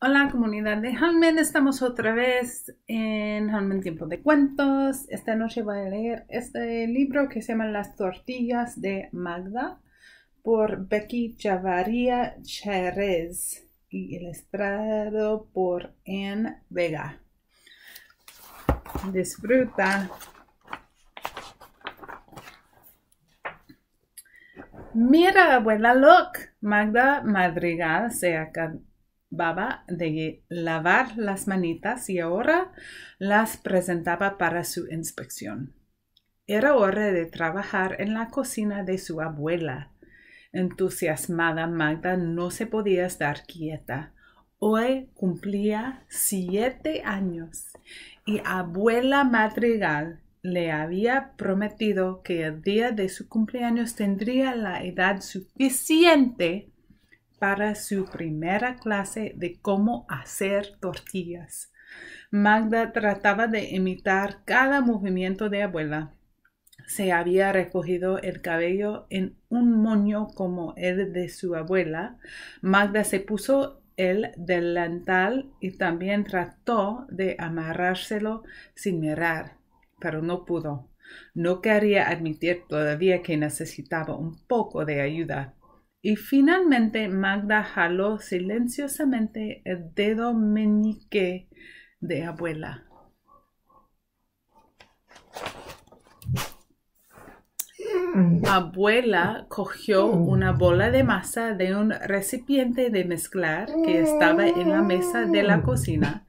Hola comunidad de Halmen, estamos otra vez en Halmen Tiempo de Cuentos. Esta noche voy a leer este libro que se llama Las Tortillas de Magda por Becky Chavaria Cherez y ilustrado por Anne Vega. Disfruta. Mira, abuela, look. Magda Madrigal se acaba baba de lavar las manitas y ahora las presentaba para su inspección. Era hora de trabajar en la cocina de su abuela. Entusiasmada, Magda no se podía estar quieta. Hoy cumplía siete años y abuela Madrigal le había prometido que el día de su cumpleaños tendría la edad suficiente para su primera clase de cómo hacer tortillas. Magda trataba de imitar cada movimiento de abuela. Se había recogido el cabello en un moño como el de su abuela. Magda se puso el delantal y también trató de amarrárselo sin mirar, pero no pudo. No quería admitir todavía que necesitaba un poco de ayuda. Y finalmente Magda jaló silenciosamente el dedo meñique de abuela. Abuela cogió una bola de masa de un recipiente de mezclar que estaba en la mesa de la cocina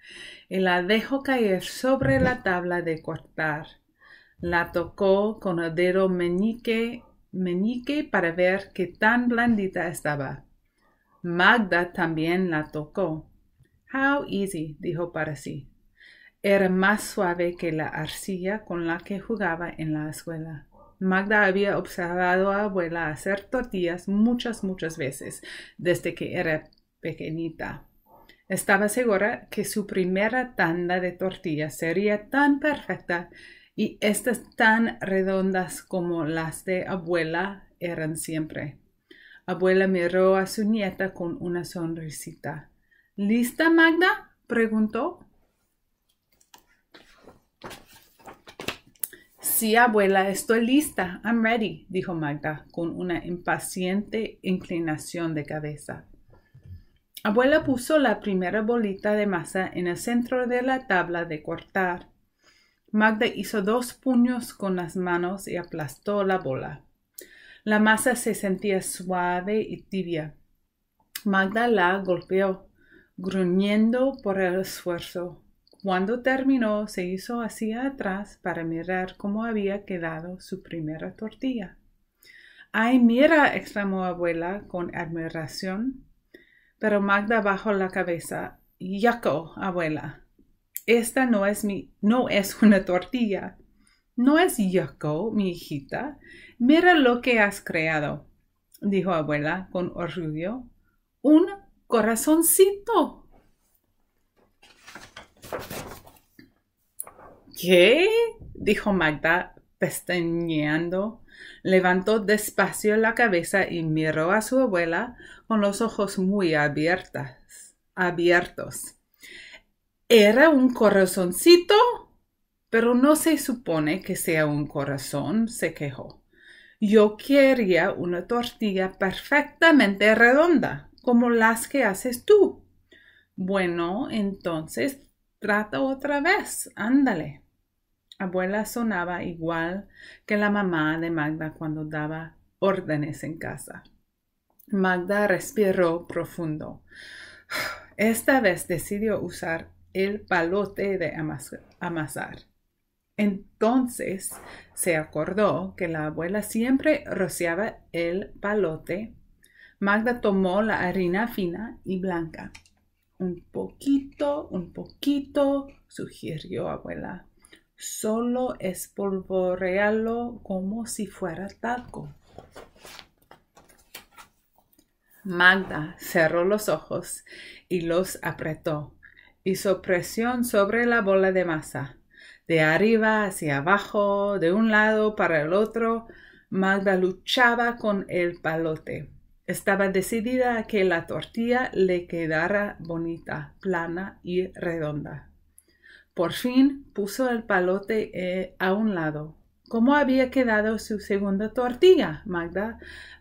y la dejó caer sobre la tabla de cortar. La tocó con el dedo meñique meñique para ver qué tan blandita estaba. Magda también la tocó. How easy, dijo para sí. Era más suave que la arcilla con la que jugaba en la escuela. Magda había observado a abuela hacer tortillas muchas, muchas veces desde que era pequeñita. Estaba segura que su primera tanda de tortillas sería tan perfecta y estas tan redondas como las de abuela eran siempre. Abuela miró a su nieta con una sonrisita. ¿Lista, Magda? preguntó. Sí, abuela, estoy lista. I'm ready, dijo Magda con una impaciente inclinación de cabeza. Abuela puso la primera bolita de masa en el centro de la tabla de cortar Magda hizo dos puños con las manos y aplastó la bola. La masa se sentía suave y tibia. Magda la golpeó, gruñendo por el esfuerzo. Cuando terminó, se hizo hacia atrás para mirar cómo había quedado su primera tortilla. ¡Ay, mira! exclamó abuela con admiración. Pero Magda bajó la cabeza. ¡Yaco, abuela! Esta no es mi, no es una tortilla. No es Yoko, mi hijita. Mira lo que has creado, dijo abuela con orgullo. Un corazoncito. ¿Qué? dijo Magda pestañeando. Levantó despacio la cabeza y miró a su abuela con los ojos muy abiertas, abiertos era un corazoncito, pero no se supone que sea un corazón, se quejó. Yo quería una tortilla perfectamente redonda, como las que haces tú. Bueno, entonces trata otra vez, ándale. Abuela sonaba igual que la mamá de Magda cuando daba órdenes en casa. Magda respiró profundo. Esta vez decidió usar el palote de amasar. Entonces se acordó que la abuela siempre rociaba el palote. Magda tomó la harina fina y blanca. Un poquito, un poquito, sugirió abuela. Solo espolvorealo como si fuera taco. Magda cerró los ojos y los apretó hizo presión sobre la bola de masa, de arriba hacia abajo, de un lado para el otro. Magda luchaba con el palote. Estaba decidida a que la tortilla le quedara bonita, plana y redonda. Por fin puso el palote eh, a un lado. ¿Cómo había quedado su segunda tortilla? Magda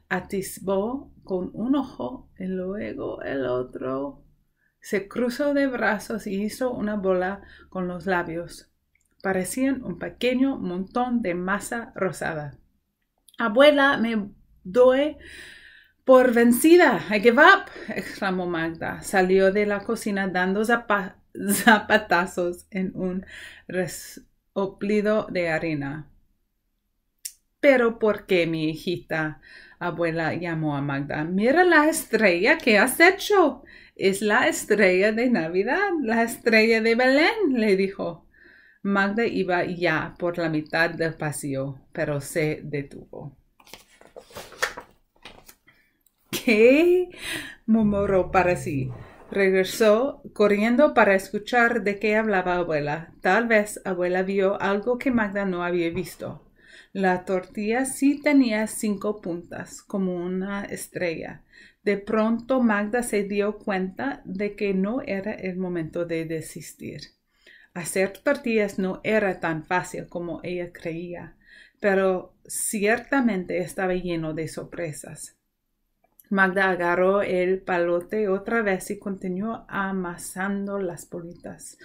atisbó con un ojo y luego el otro se cruzó de brazos y hizo una bola con los labios. Parecían un pequeño montón de masa rosada. Abuela, me doy por vencida. I give up, exclamó Magda. Salió de la cocina dando zapatazos en un resoplido de harina. Pero ¿por qué mi hijita? Abuela llamó a Magda. Mira la estrella que has hecho. Es la estrella de Navidad, la estrella de Belén, le dijo. Magda iba ya por la mitad del pasillo, pero se detuvo. ¿Qué? murmuró para sí. Regresó corriendo para escuchar de qué hablaba abuela. Tal vez abuela vio algo que Magda no había visto. La tortilla sí tenía cinco puntas, como una estrella. De pronto Magda se dio cuenta de que no era el momento de desistir. Hacer tortillas no era tan fácil como ella creía, pero ciertamente estaba lleno de sorpresas. Magda agarró el palote otra vez y continuó amasando las bolitas.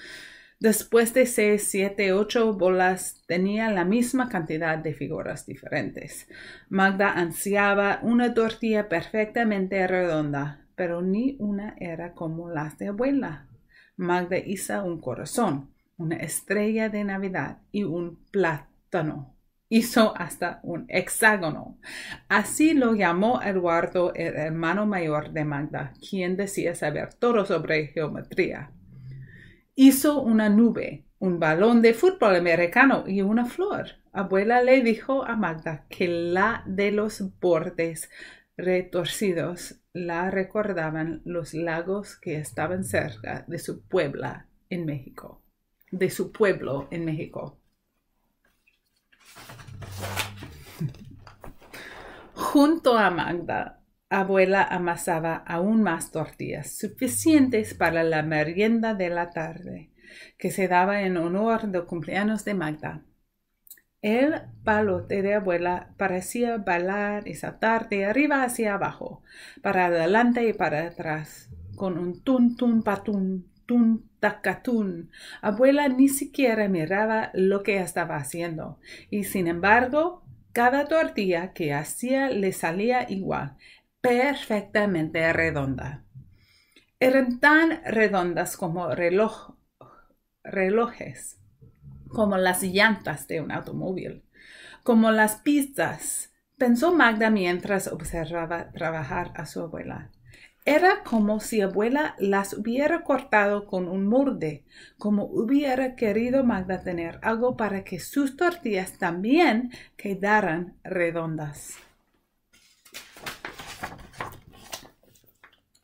Después de seis, siete, ocho bolas tenía la misma cantidad de figuras diferentes. Magda ansiaba una tortilla perfectamente redonda, pero ni una era como las de abuela. Magda hizo un corazón, una estrella de Navidad y un plátano hizo hasta un hexágono. Así lo llamó Eduardo, el hermano mayor de Magda, quien decía saber todo sobre geometría. Hizo una nube, un balón de fútbol americano y una flor. Abuela le dijo a Magda que la de los bordes retorcidos la recordaban los lagos que estaban cerca de su puebla en México, de su pueblo en México. Junto a Magda abuela amasaba aún más tortillas, suficientes para la merienda de la tarde, que se daba en honor de cumpleaños de Magda. El palote de abuela parecía bailar y saltar de arriba hacia abajo, para adelante y para atrás, con un tun tun patun tun Abuela ni siquiera miraba lo que estaba haciendo, y sin embargo, cada tortilla que hacía le salía igual, perfectamente redonda. Eran tan redondas como reloj, relojes, como las llantas de un automóvil, como las pizzas, pensó Magda mientras observaba trabajar a su abuela. Era como si abuela las hubiera cortado con un molde, como hubiera querido Magda tener algo para que sus tortillas también quedaran redondas.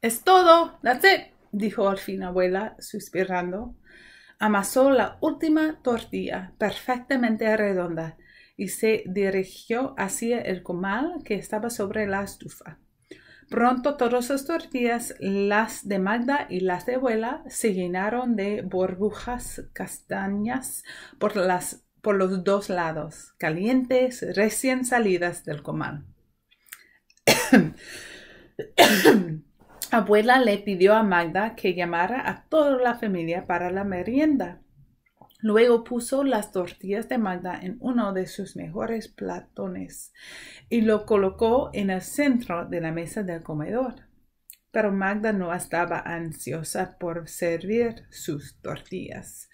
Es todo, that's it, dijo al fin abuela, suspirando. Amasó la última tortilla, perfectamente redonda, y se dirigió hacia el comal que estaba sobre la estufa. Pronto todas las tortillas, las de Magda y las de abuela, se llenaron de burbujas castañas por, por los dos lados, calientes, recién salidas del comal. abuela le pidió a Magda que llamara a toda la familia para la merienda. Luego puso las tortillas de Magda en uno de sus mejores platones y lo colocó en el centro de la mesa del comedor. Pero Magda no estaba ansiosa por servir sus tortillas.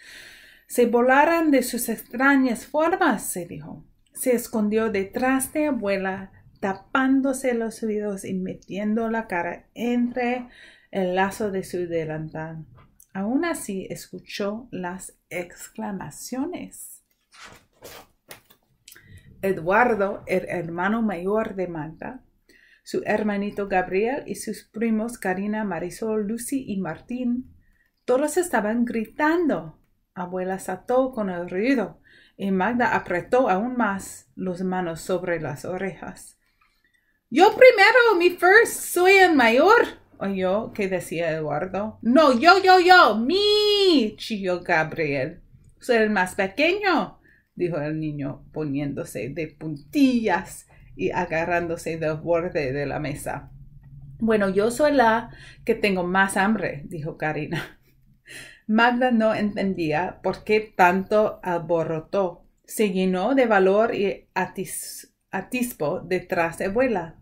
Se volaran de sus extrañas formas, se dijo. Se escondió detrás de abuela tapándose los oídos y metiendo la cara entre el lazo de su delantal. Aún así escuchó las exclamaciones. Eduardo, el hermano mayor de Magda, su hermanito Gabriel y sus primos Karina, Marisol, Lucy y Martín, todos estaban gritando. Abuela saltó con el ruido y Magda apretó aún más las manos sobre las orejas. Yo primero, mi first, soy el mayor. O yo, decía Eduardo? No, yo, yo, yo, mi, chilló Gabriel. Soy el más pequeño, dijo el niño, poniéndose de puntillas y agarrándose del borde de la mesa. Bueno, yo soy la que tengo más hambre, dijo Karina. Magda no entendía por qué tanto alborotó. Se llenó de valor y atispo atisbo detrás de abuela.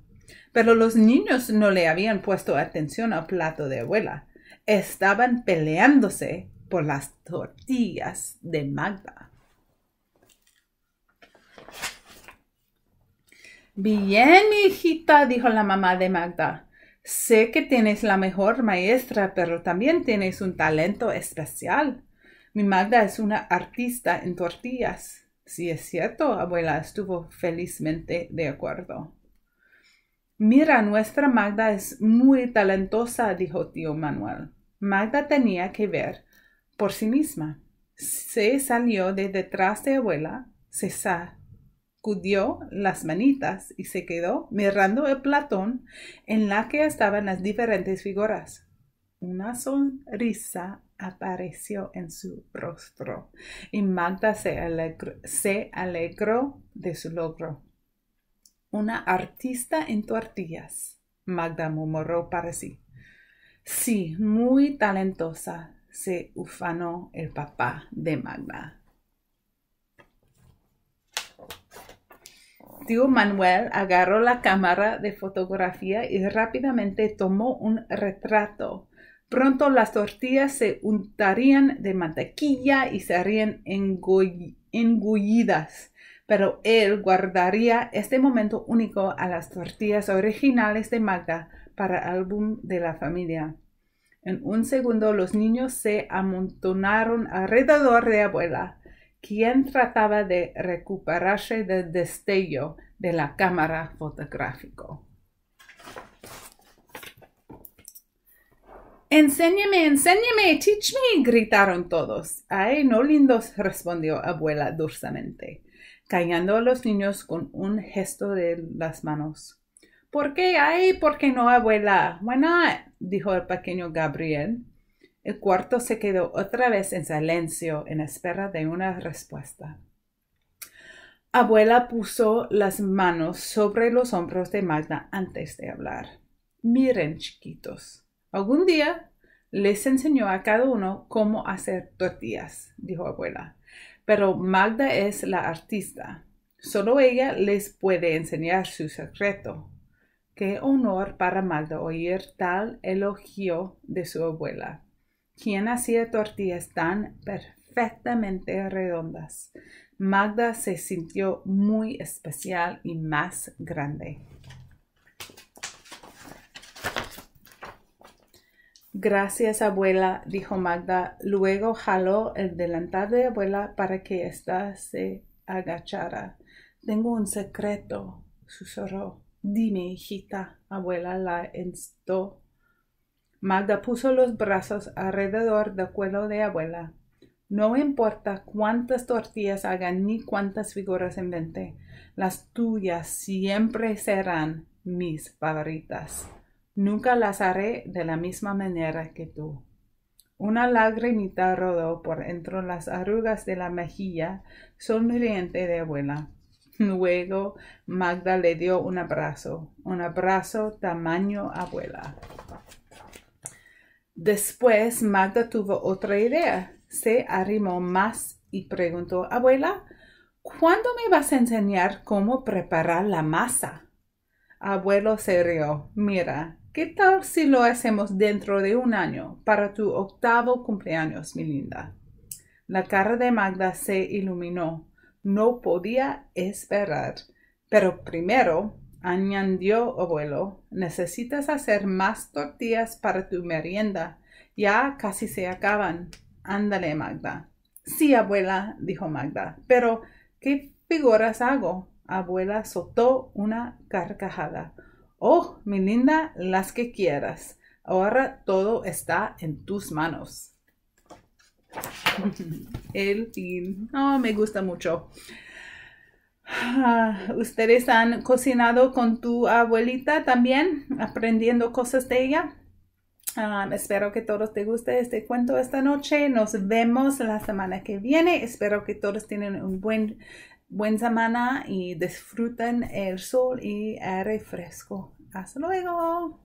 Pero los niños no le habían puesto atención al plato de abuela. Estaban peleándose por las tortillas de Magda. Bien, hijita, dijo la mamá de Magda. Sé que tienes la mejor maestra, pero también tienes un talento especial. Mi Magda es una artista en tortillas. sí, es cierto, abuela estuvo felizmente de acuerdo. Mira, nuestra Magda es muy talentosa, dijo tío Manuel. Magda tenía que ver por sí misma. Se salió de detrás de abuela, se sacudió las manitas y se quedó mirando el platón en la que estaban las diferentes figuras. Una sonrisa apareció en su rostro y Magda se, se alegró de su logro. Una artista en tortillas, Magda murmuró para sí. Sí, muy talentosa, se ufanó el papá de Magda. Tío Manuel agarró la cámara de fotografía y rápidamente tomó un retrato. Pronto las tortillas se untarían de mantequilla y serían engullidas pero él guardaría este momento único a las tortillas originales de Magda para álbum de la familia. En un segundo los niños se amontonaron alrededor de abuela, quien trataba de recuperarse del destello de la cámara fotográfico. Enséñeme, enséñame, teach me, gritaron todos. Ay, no lindos, respondió abuela dulcemente callando a los niños con un gesto de las manos. ¿Por qué? Ay, ¿por qué no, abuela? Bueno, dijo el pequeño Gabriel. El cuarto se quedó otra vez en silencio en espera de una respuesta. Abuela puso las manos sobre los hombros de Magda antes de hablar. Miren, chiquitos, algún día les enseñó a cada uno cómo hacer tortillas, dijo abuela pero Magda es la artista. Solo ella les puede enseñar su secreto. Qué honor para Magda oír tal elogio de su abuela, quien hacía tortillas tan perfectamente redondas. Magda se sintió muy especial y más grande. Gracias, abuela, dijo Magda. Luego jaló el delantal de abuela para que ésta se agachara. Tengo un secreto, susurró. Dime, hijita, abuela la instó. Magda puso los brazos alrededor del cuello de abuela. No importa cuántas tortillas hagan ni cuántas figuras invente, las tuyas siempre serán mis favoritas. Nunca las haré de la misma manera que tú. Una lagrimita rodó por entre las arrugas de la mejilla sonriente de abuela. Luego Magda le dio un abrazo, un abrazo tamaño abuela. Después Magda tuvo otra idea. Se arrimó más y preguntó, abuela, ¿cuándo me vas a enseñar cómo preparar la masa? Abuelo se rió. Mira, ¿Qué tal si lo hacemos dentro de un año para tu octavo cumpleaños, mi linda? La cara de Magda se iluminó. No podía esperar. Pero primero, añadió abuelo, necesitas hacer más tortillas para tu merienda. Ya casi se acaban. Ándale, Magda. Sí, abuela, dijo Magda. Pero, ¿qué figuras hago? Abuela soltó una carcajada. Oh, mi linda, las que quieras. Ahora todo está en tus manos. El fin. Oh, me gusta mucho. Ah, ¿Ustedes han cocinado con tu abuelita también, aprendiendo cosas de ella? Ah, espero que todos te guste este cuento esta noche. Nos vemos la semana que viene. Espero que todos tienen un buen Buen semana y disfruten el sol y aire refresco. Hasta luego.